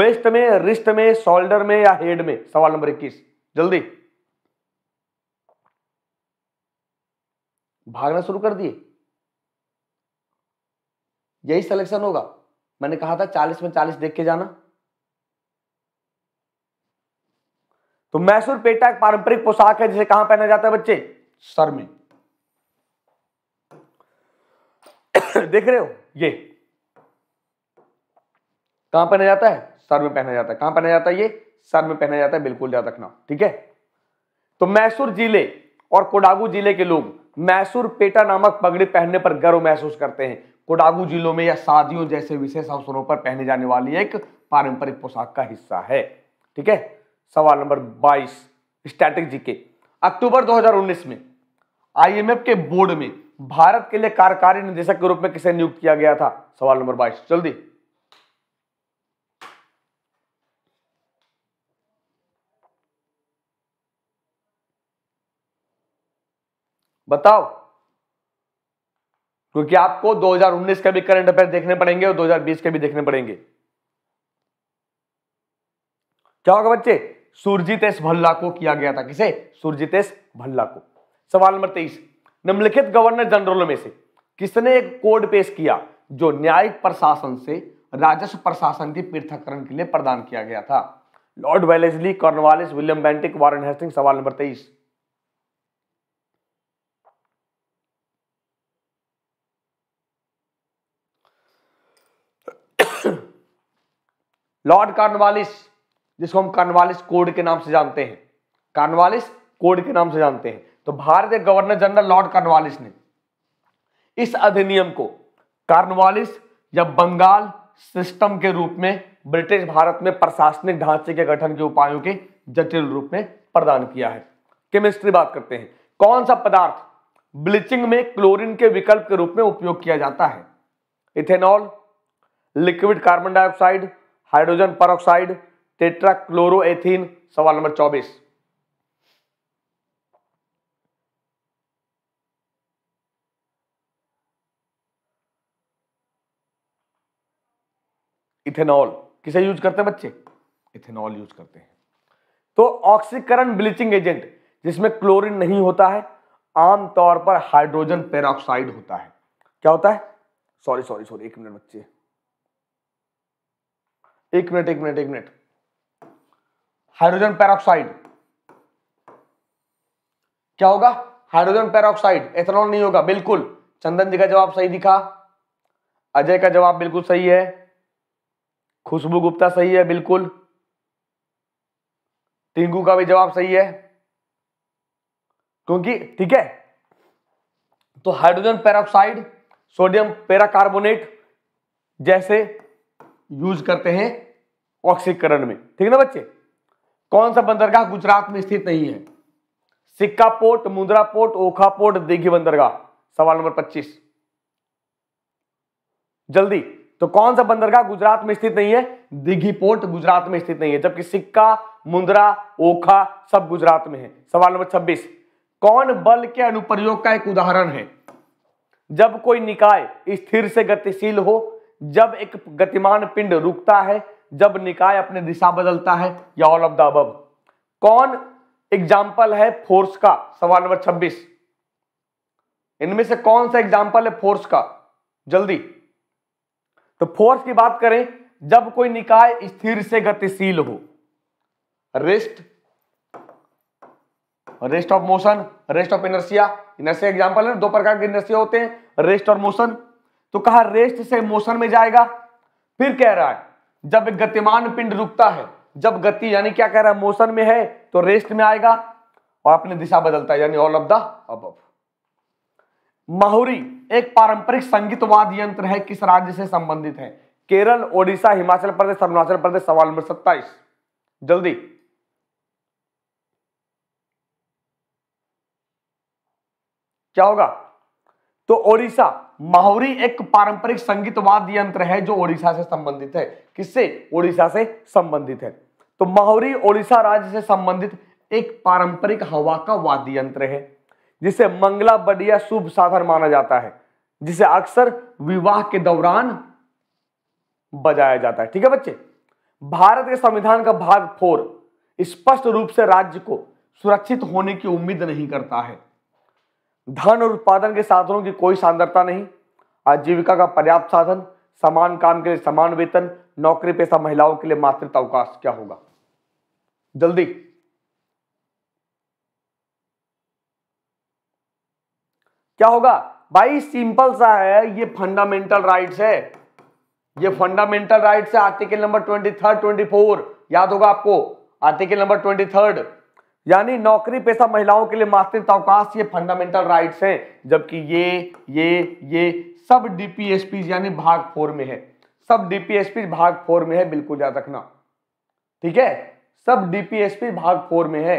वेस्ट में रिस्ट में शोल्डर में या हेड में सवाल नंबर 21 जल्दी भागना शुरू कर दिए यही सिलेक्शन होगा मैंने कहा था चालीस में चालीस देख के जाना तो मैसूर पेटा एक पारंपरिक पोशाक है जिसे कहां पहना जाता है बच्चे सर में देख रहे हो ये कहां पहना जाता है सर में पहना जाता है कहां पहना जाता है ये सर में पहना जाता है बिल्कुल याद रखना ठीक है तो मैसूर जिले और कोडागू जिले के लोग मैसूर पेटा नामक पगड़ी पहनने पर गर्व महसूस करते हैं कोडागू जिलों में या शादियों जैसे विशेष अवसरों पर पहने जाने वाली एक पारंपरिक पोशाक का हिस्सा है ठीक है सवाल नंबर 22 स्टैटिक जीके अक्टूबर 2019 में आईएमएफ के बोर्ड में भारत के लिए कार्यकारी निदेशक के रूप में किसे नियुक्त किया गया था सवाल नंबर बाईस जल्दी बताओ क्योंकि आपको 2019 का भी करंट अफेयर देखने पड़ेंगे और 2020 के भी देखने पड़ेंगे क्या होगा बच्चे सुरजीत भल्ला को किया गया था किसे सुरजीत भल्ला को सवाल नंबर तेईस निम्नलिखित गवर्नर जनरलों में से किसने एक कोड पेश किया जो न्यायिक प्रशासन से राजस्व प्रशासन के पृथककरण के लिए प्रदान किया गया था Lord Wellesley Cornwallis William Bentinck Warren Hasting सवाल नंबर तेईस लॉर्ड कार्नवालिस जिसको हम कार्नवालिस कोड के नाम से जानते हैं कार्नवालिस कोड के नाम से जानते हैं तो भारत के गवर्नर जनरल लॉर्ड कार्नवालिस ने इस अधिनियम को कार्नवालिस या बंगाल सिस्टम के रूप में ब्रिटिश भारत में प्रशासनिक ढांचे के गठन के उपायों के जटिल रूप में प्रदान किया है केमिस्ट्री बात करते हैं कौन सा पदार्थ ब्लीचिंग में क्लोरीन के विकल्प के रूप में उपयोग किया जाता है ethanol liquid carbon dioxide hydrogen peroxide tetrachloroethene सवाल नंबर चौबीस इथेनॉल किसे यूज करते हैं बच्चे इथेनॉल यूज करते हैं तो ऑक्सीकरण ब्लीचिंग एजेंट जिसमें क्लोरीन नहीं होता है आमतौर पर हाइड्रोजन पेरोक्साइड होता है क्या होता है सॉरी सॉरी सॉरी एक मिनट बच्चे एक मिनट एक मिनट एक मिनट हाइड्रोजन पेरोक्साइड क्या होगा हाइड्रोजन पेरोक्साइड एथेनॉल नहीं होगा बिल्कुल चंदन जी का जवाब सही दिखा अजय का जवाब बिल्कुल सही है खुशबू गुप्ता सही है बिल्कुल टिंगू का भी जवाब सही है क्योंकि ठीक है तो हाइड्रोजन पेरोक्साइड सोडियम पेराकार्बोनेट जैसे यूज करते हैं ऑक्सीकरण में ठीक है ना बच्चे कौन सा बंदरगाह गुजरात में स्थित नहीं है Sikka port Mundra port Okha port Dighi बंदरगाह सवाल नंबर 25 जल्दी तो कौन सा बंदरगाह गुजरात में स्थित नहीं है दिघी पोर्ट गुजरात में स्थित नहीं है जबकि सिक्का मुंद्रा ओखा सब गुजरात में है सवाल नंबर 26 कौन बल के अनुप्रयोग का एक उदाहरण है जब कोई निकाय स्थिर से गतिशील हो जब एक गतिमान पिंड रुकता है जब निकाय अपने दिशा बदलता है या ऑल ऑफ द अब कौन एग्जाम्पल है फोर्स का सवाल नंबर छब्बीस इनमें से कौन सा एग्जाम्पल है फोर्स का जल्दी तो फोर्स की बात करें जब कोई निकाय स्थिर से गतिशील हो rest rest of motion rest of inertia inertia example है दो प्रकार के इनर्सिया होते हैं रेस्ट और मोशन तो कहा रेस्ट से मोशन में जाएगा फिर कह रहा है जब गतिमान पिंड रुकता है जब गति यानी क्या कह रहा है मोशन में है तो रेस्ट में आएगा और अपनी दिशा बदलता है यानी ऑल ऑफ द अब माहुरी एक पारंपरिक संगीत वाद यंत्र है किस राज्य से संबंधित है केरल ओडिशा हिमाचल प्रदेश अरुणाचल प्रदेश सवाल नंबर सत्ताईस जल्दी क्या होगा तो ओडिशा माहौरी एक पारंपरिक संगीत वाद्य यंत्र है जो ओडिशा से संबंधित है किससे ओडिशा से संबंधित है तो माहौरी ओडिशा राज्य से संबंधित एक पारंपरिक हवा का वाद्य यंत्र है जिसे मंगला बडिया शुभ साधन माना जाता है जिसे अक्सर विवाह के दौरान बजाया जाता है ठीक है बच्चे भारत के संविधान का भाग फोर स्पष्ट रूप से राज्य को सुरक्षित होने की उम्मीद नहीं करता है धन और उत्पादन के साधनों की कोई सांद्रता नहीं आजीविका का पर्याप्त साधन समान काम के लिए समान वेतन नौकरी पेशा महिलाओं के लिए मातृत्व अवकाश क्या होगा जल्दी क्या होगा भाई सिंपल सा है ये फंडामेंटल राइट्स है ये फंडामेंटल राइट्स है article number twenty third twenty four याद होगा आपको आर्टिकल नंबर ट्वेंटी थर्ड यानी नौकरी पेशा महिलाओं के लिए मातृत्व अवकाश ये फंडामेंटल राइट्स हैं जबकि ये ये ये सब डीपीएसपी यानी भाग फोर में है सब डीपीएसपी भाग फोर में है बिल्कुल याद रखना ठीक है सब डीपीएसपी भाग फोर में है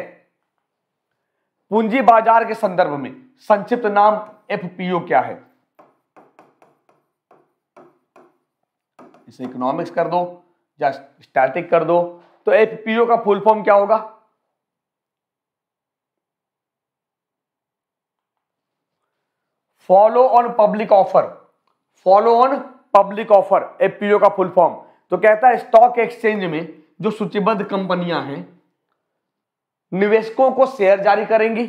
पूंजी बाजार के संदर्भ में संक्षिप्त नाम एफपीओ क्या है इसे इकोनॉमिक्स कर दो या स्टैटिक कर दो तो एफपीओ का फुल फॉर्म क्या होगा follow on public offer follow on public offer APO का फुल फॉर्म तो कहता है स्टॉक एक्सचेंज में जो सूचीबद्ध कंपनियां हैं निवेशकों को शेयर जारी करेंगी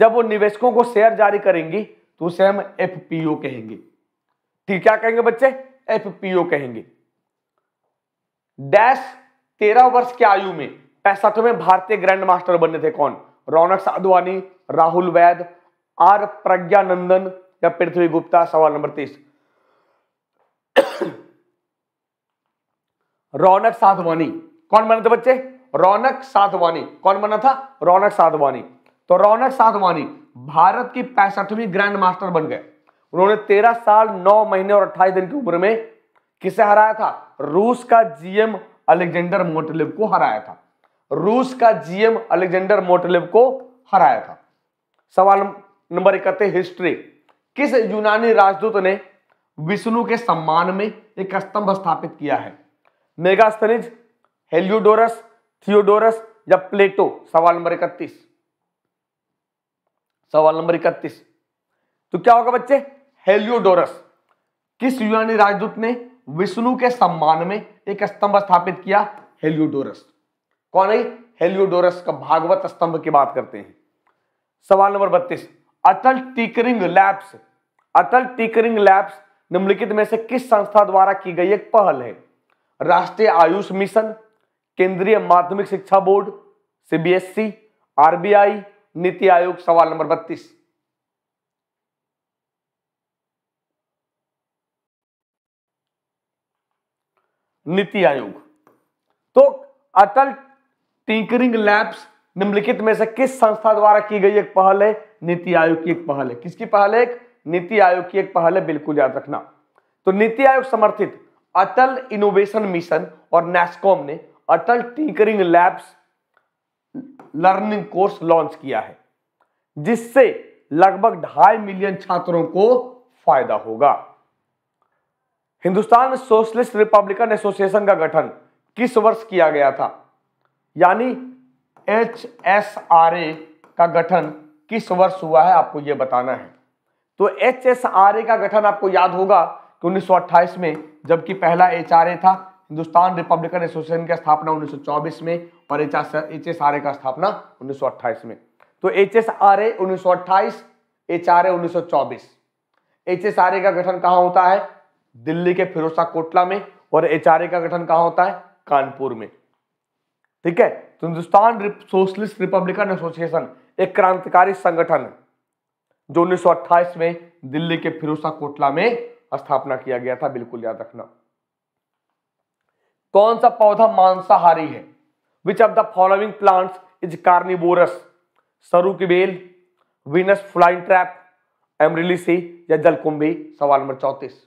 जब वो निवेशकों को शेयर जारी करेंगी तो उसे हम एफ कहेंगे ठीक क्या कहेंगे बच्चे एफपीओ कहेंगे डैश तेरह वर्ष की आयु में पैंसठवें भारतीय ग्रैंड मास्टर बने थे कौन रौनक साधवानी राहुल वैद आर प्रज्ञानंदन या पृथ्वी गुप्ता सवाल नंबर तीस रौनक साधवानी कौन बना था बच्चे रौनक साधवानी कौन बना था रौनक साधवानी तो रौनक साधवानी भारत की पैंसठवीं ग्रैंड मास्टर बन गए उन्होंने तेरह साल नौ महीने और अट्ठाईस दिन की उम्र में किसे हराया था रूस का जीएम अलेक्जेंडर मोटलिव को हराया था रूस का जीएम अलेक्जेंडर मोटलिव को हराया था सवाल नंबर इकहत्तर हिस्ट्री किस यूनानी राजदूत ने विष्णु के सम्मान में एक स्तंभ स्थापित किया है मेगास्तनिज हेलियोडोरस थियोडोरस या प्लेटो सवाल नंबर इकतीस सवाल नंबर इकतीस तो क्या होगा बच्चे हेलियोडोरस किस यूनानी राजदूत ने विष्णु के सम्मान में एक स्तंभ स्थापित किया हेलियोडोरस कौन है हेलियोडोरस का भागवत स्तंभ की बात करते हैं सवाल नंबर बत्तीस Atal tinkering labs Atal tinkering labs निम्नलिखित में से किस संस्था द्वारा की गई एक पहल है राष्ट्रीय आयुष मिशन केंद्रीय माध्यमिक शिक्षा बोर्ड सीबीएसई आरबीआई नीति आयोग सवाल नंबर बत्तीस नीति आयोग तो अटल टिंकरिंग लैब्स निम्नलिखित में से किस संस्था द्वारा की गई एक पहल है नीति आयोग की एक पहल है किसकी पहल है नीति आयोग की एक पहल है बिल्कुल याद रखना तो नीति आयोग समर्थित अटल इनोवेशन मिशन और नेस्कॉम ने Atal tinkering labs learning course launch किया है जिससे लगभग ढाई मिलियन छात्रों को फायदा होगा हिंदुस्तान सोशलिस्ट रिपब्लिकन एसोसिएशन का गठन किस वर्ष किया गया था यानी एच एस आर ए का गठन किस वर्ष हुआ है आपको यह बताना है तो एच एस आर ए का गठन आपको याद होगा कि 1928 में जबकि पहला एच आर ए था हिंदुस्तान रिपब्लिकन एसोसिएशन की स्थापना 1924 में और एच एस आर ए का स्थापना 1928 में तो एच एस आर ए उन्नीस सौ अट्ठाईस एच आर ए उन्नीस सौ चौबीस एच एस आर ए का गठन कहाँ होता है दिल्ली के फिरोजा कोटला में और एच आर ए का गठन कहाँ होता है कानपुर में ठीक है तो हिंदुस्तान सोशलिस्ट रिपब्लिकन एसोसिएशन एक क्रांतिकारी संगठन जो 1928 में दिल्ली के फिरोसा कोटला में स्थापना किया गया था बिल्कुल याद रखना कौन सा पौधा मांसाहारी है which of the following plants is carnivorous सरू की बेल विनस फ्लाइंग ट्रैप एमरिलीसी या जलकुंभी सवाल नंबर चौतीस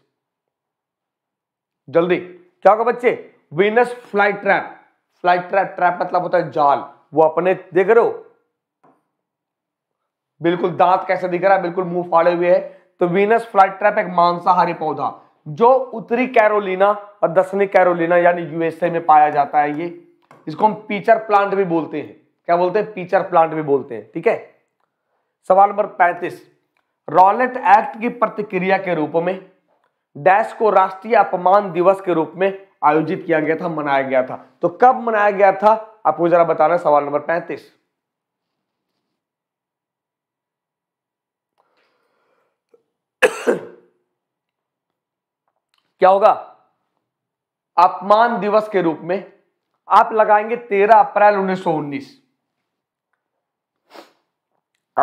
जल्दी क्या होगा बच्चे Venus fly trap flight trap trap मतलब होता है जाल वो अपने देख रहे हो बिल्कुल दांत कैसे दिख रहा है बिल्कुल मुंह फाड़े हुए है तो वीनस फ्लाइट ट्रैप एक मांसाहारी पौधा जो उत्तरी कैरोलिना और दक्षिणी कैरोलिना यानी यूएसए में पाया जाता है ये इसको हम पीचर प्लांट भी बोलते हैं क्या बोलते हैं पीचर प्लांट भी बोलते हैं ठीक है सवाल नंबर पैंतीस रॉलेट एक्ट की प्रतिक्रिया के रूप में डैश को राष्ट्रीय अपमान दिवस के रूप में आयोजित किया गया था मनाया गया था तो कब मनाया गया था आपको जरा बताना सवाल नंबर पैंतीस क्या होगा अपमान दिवस के रूप में आप लगाएंगे तेरह अप्रैल 1919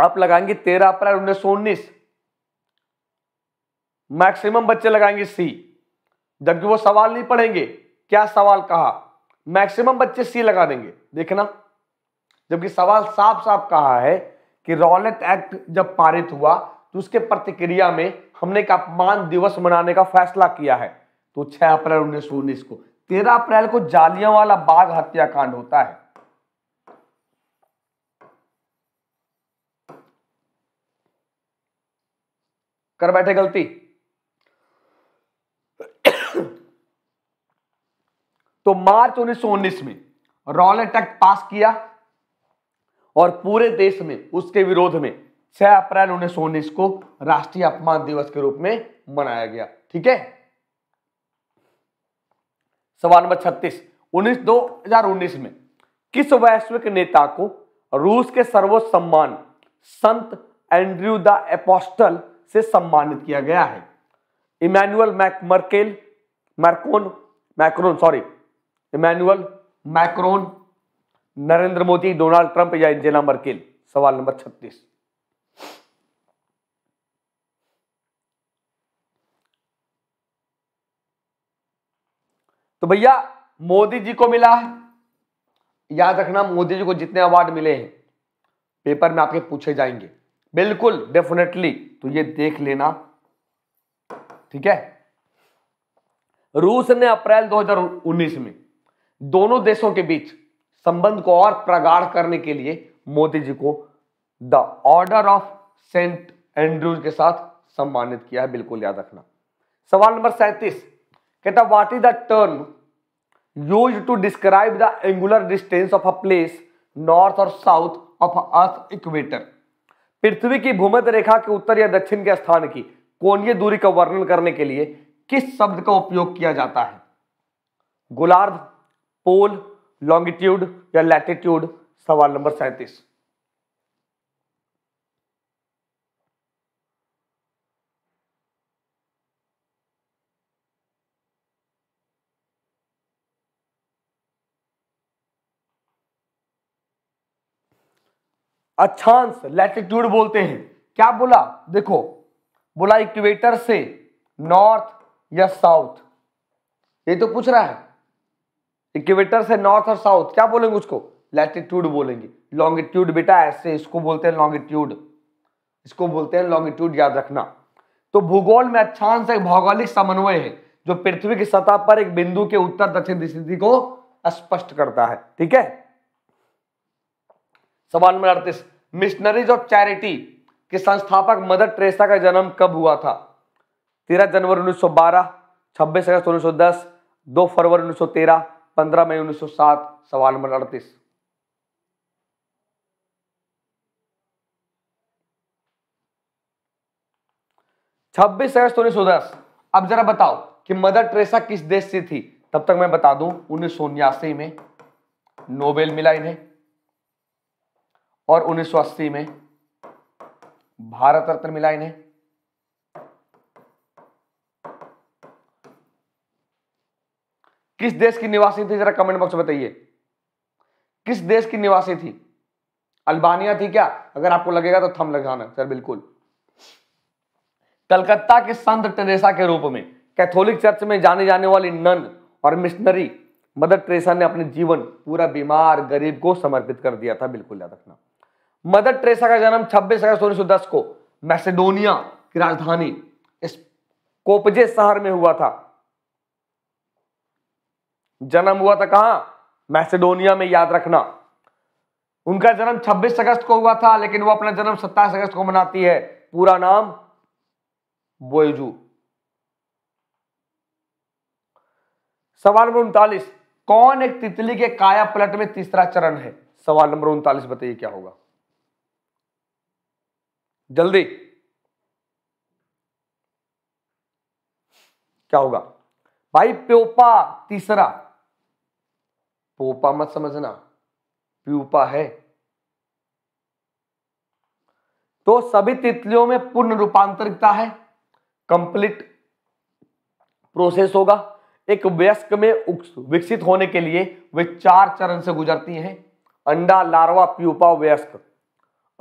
आप लगाएंगे तेरह अप्रैल 1919 मैक्सिमम बच्चे लगाएंगे सी जबकि वो सवाल नहीं पढ़ेंगे क्या सवाल कहा मैक्सिमम बच्चे सी लगा देंगे देखना जबकि सवाल साफ साफ कहा है कि रॉलेट एक्ट जब पारित हुआ तो उसके प्रतिक्रिया में हमने एक अपमान दिवस मनाने का फैसला किया है तो 6 अप्रैल उन्नीस सौ उन्नीस को 13 अप्रैल को वाला बाग हत्याकांड होता है कर बैठे गलती तो मार्च उन्नीस में रॉलेट एक्ट पास किया और पूरे देश में उसके विरोध में 6 अप्रैल उन्नीस को राष्ट्रीय अपमान दिवस के रूप में मनाया गया ठीक है सवाल नंबर छत्तीस उन्नीस दो हजार उन्नीस में किस वैश्विक नेता को रूस के सर्वोच्च सम्मान संत एंड्रयू द एपोस्टल से सम्मानित किया गया है Emmanuel Mac Merkel Macron Macron sorry Emmanuel Macron Narendra Modi Donald Trump या एंजेला मर्केल सवाल नंबर छत्तीस तो भैया मोदी जी को मिला है याद रखना मोदी जी को जितने अवार्ड मिले हैं पेपर में आपके पूछे जाएंगे बिल्कुल डेफिनेटली तो ये देख लेना ठीक है रूस ने अप्रैल 2019 में दोनों देशों के बीच संबंध को और प्रगाढ़ करने के लिए मोदी जी को the order of Saint Andrews के साथ सम्मानित किया है बिल्कुल याद रखना सवाल नंबर सैंतीस कहता what is the term use to describe the angular distance of a place north और साउथ ऑफ अर्थ इक्वेटर पृथ्वी की भूमध्य रेखा के उत्तर या दक्षिण के स्थान की कोणीय दूरी का वर्णन करने के लिए किस शब्द का उपयोग किया जाता है गोलार्ध पोल लॉन्गिट्यूड या लैटिट्यूड सवाल नंबर सैंतीस अच्छांश लैटिट्यूड बोलते हैं क्या बोला देखो बोला इक्वेटर से नॉर्थ या साउथ ये तो पूछ रहा है इक्वेटर से नॉर्थ और साउथ क्या बोलेंगे उसको लैटिट्यूड बोलेंगे लॉन्गिट्यूड बेटा ऐसे इसको बोलते हैं लॉन्गिट्यूड इसको बोलते हैं लॉन्गिट्यूड याद रखना तो भूगोल में अच्छांश एक भौगोलिक समन्वय है जो पृथ्वी की सतह पर एक बिंदु के उत्तर दक्षिण स्थिति को स्पष्ट करता है ठीक है सवाल नंबर अड़तीस मिशनरीज ऑफ चैरिटी के संस्थापक मदर ट्रेसा का जन्म कब हुआ था तेरह जनवरी 1912, 26 अगस्त 1910, 2 फरवरी 1913, पंद्रह मई सात सवाल नंबर अड़तीस छब्बीस अगस्त उन्नीस सौ दस अब जरा बताओ कि मदर ट्रेसा किस देश से थी तब तक मैं बता दूं उन्नीस में नोबेल मिला इन्हें और उन्नीस सौ अस्सी में भारत रत्न मिला इन्हें किस देश की निवासी थी जरा कमेंट बॉक्स में बताइए किस देश की निवासी थी अल्बानिया थी क्या अगर आपको लगेगा तो थम लगाना सर बिल्कुल कलकत्ता के संत टेरेसा के रूप में कैथोलिक चर्च में जाने जाने वाली नन और मिशनरी मदर ट्रेसा ने अपने जीवन पूरा बीमार गरीब को समर्पित कर दिया था बिल्कुल याद रखना मदर ट्रेसा का जन्म 26 अगस्त उन्नीस को मैसेडोनिया की राजधानी शहर में हुआ था जन्म हुआ था कहा मैसेडोनिया में याद रखना उनका जन्म 26 अगस्त को हुआ था लेकिन वो अपना जन्म 27 अगस्त को मनाती है पूरा नाम बोयजू सवाल नंबर उनतालीस कौन एक तितली के काया पलट में तीसरा चरण है सवाल नंबर उनतालीस बताइए क्या होगा जल्दी क्या होगा भाई प्योपा तीसरा पोपा मत समझना प्यूपा है तो सभी तितलियों में पूर्ण रूपांतरिकता है कंप्लीट प्रोसेस होगा एक व्यस्क में विकसित होने के लिए वे चार चरण से गुजरती हैं अंडा लार्वा प्यूपा व्यस्क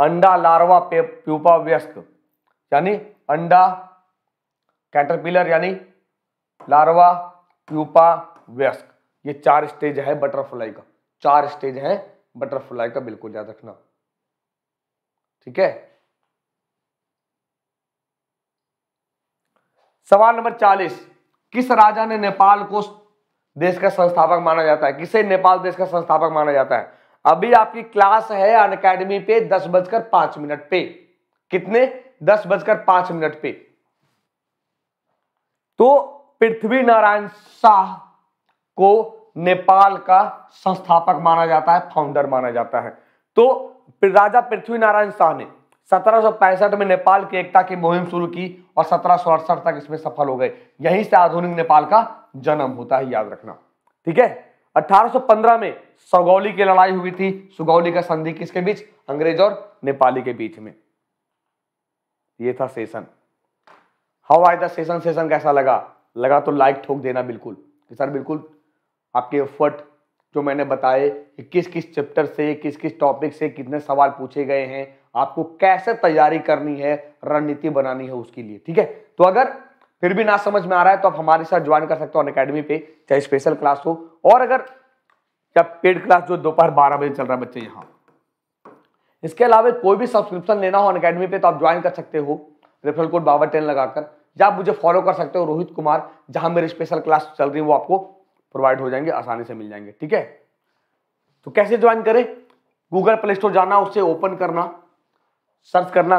अंडा लार्वा प्यूपा व्यस्क यानी अंडा कैटरपिलर यानी लार्वा प्यूपा व्यस्क ये चार स्टेज है बटरफ्लाई का चार स्टेज है बटरफ्लाई का बिल्कुल याद रखना ठीक है सवाल नंबर चालीस किस राजा ने नेपाल को देश का संस्थापक माना जाता है किसे नेपाल देश का संस्थापक माना जाता है अभी आपकी क्लास है अन अकेडमी पे दस बजकर पांच मिनट पे कितने दस बजकर पांच मिनट पे तो पृथ्वी नारायण शाह को नेपाल का संस्थापक माना जाता है फाउंडर माना जाता है तो राजा पृथ्वी नारायण शाह ने सत्रह में नेपाल की एकता की मुहिम शुरू की और सत्रह तक इसमें सफल हो गए यहीं से आधुनिक नेपाल का जन्म होता है याद रखना ठीक है 1815 में सगौली की लड़ाई हुई थी सुगौली का संधि किसके बीच अंग्रेज और नेपाली के बीच में ये था session how I session session कैसा लगा लगा तो लाइक ठोक देना बिल्कुल सर बिल्कुल आपके एफर्ट जो मैंने बताए कि किस किस चैप्टर से किस किस टॉपिक से कितने सवाल पूछे गए हैं आपको कैसे तैयारी करनी है रणनीति बनानी है उसके लिए ठीक है तो अगर फिर भी ना समझ में आ रहा है तो आप हमारे साथ ज्वाइन कर सकते हो अन अकेडमी पे चाहे स्पेशल क्लास हो और अगर या पेड क्लास जो दोपहर बारह बजे चल रहा है बच्चे यहाँ इसके अलावा कोई भी सब्सक्रिप्शन लेना हो अन अकेडमी पे तो आप ज्वाइन कर सकते हो रेफरल कोड बाबा टेन लगाकर या आप मुझे फॉलो कर सकते हो रोहित कुमार जहां मेरी स्पेशल क्लास चल रही है वो आपको प्रोवाइड हो जाएंगे आसानी से मिल जाएंगे ठीक है तो कैसे ज्वाइन करें गूगल प्ले स्टोर जाना उसे ओपन करना सर्च करना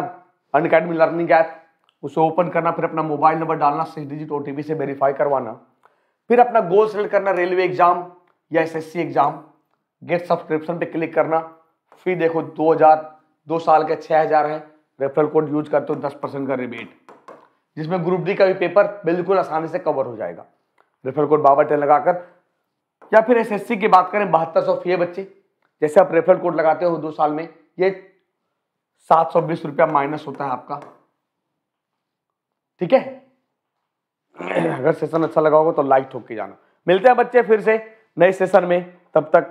अन अकेडमी लर्निंग ऐप उसे ओपन करना फिर अपना मोबाइल नंबर डालना सिक्स डिजिट ओटीपी से वेरीफाई करवाना फिर अपना गोल सेलेक्ट करना रेलवे एग्जाम या एसएससी एग्जाम गेट सब्सक्रिप्शन पे क्लिक करना फिर देखो 2000 दो साल के 6000 है रेफरल कोड यूज करते हो 10 परसेंट का रिबेट जिसमें ग्रुप डी का भी पेपर बिल्कुल आसानी से कवर हो जाएगा रेफर कोड बाबा टेन लगाकर या फिर एसएससी की बात करें बहत्तर सौ फी है बच्चे जैसे आप रेफरल कोड लगाते हो दो साल में ये सात सौ बीस रुपया माइनस होता है आपका ठीक है अगर सेशन अच्छा लगा होगा तो लाइक ठोक के जाना मिलते हैं बच्चे फिर से नए सेशन में तब तक